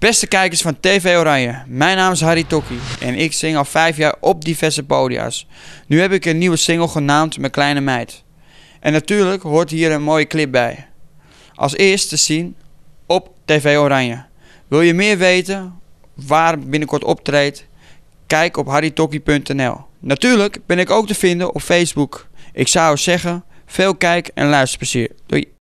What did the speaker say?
Beste kijkers van TV Oranje, mijn naam is Harry Tokki en ik zing al vijf jaar op diverse podia's. Nu heb ik een nieuwe single genaamd Mijn Kleine Meid. En natuurlijk hoort hier een mooie clip bij. Als eerste te zien op TV Oranje. Wil je meer weten waar ik binnenkort optreed? Kijk op harrytokki.nl. Natuurlijk ben ik ook te vinden op Facebook. Ik zou zeggen, veel kijk- en luisterplezier. Doei!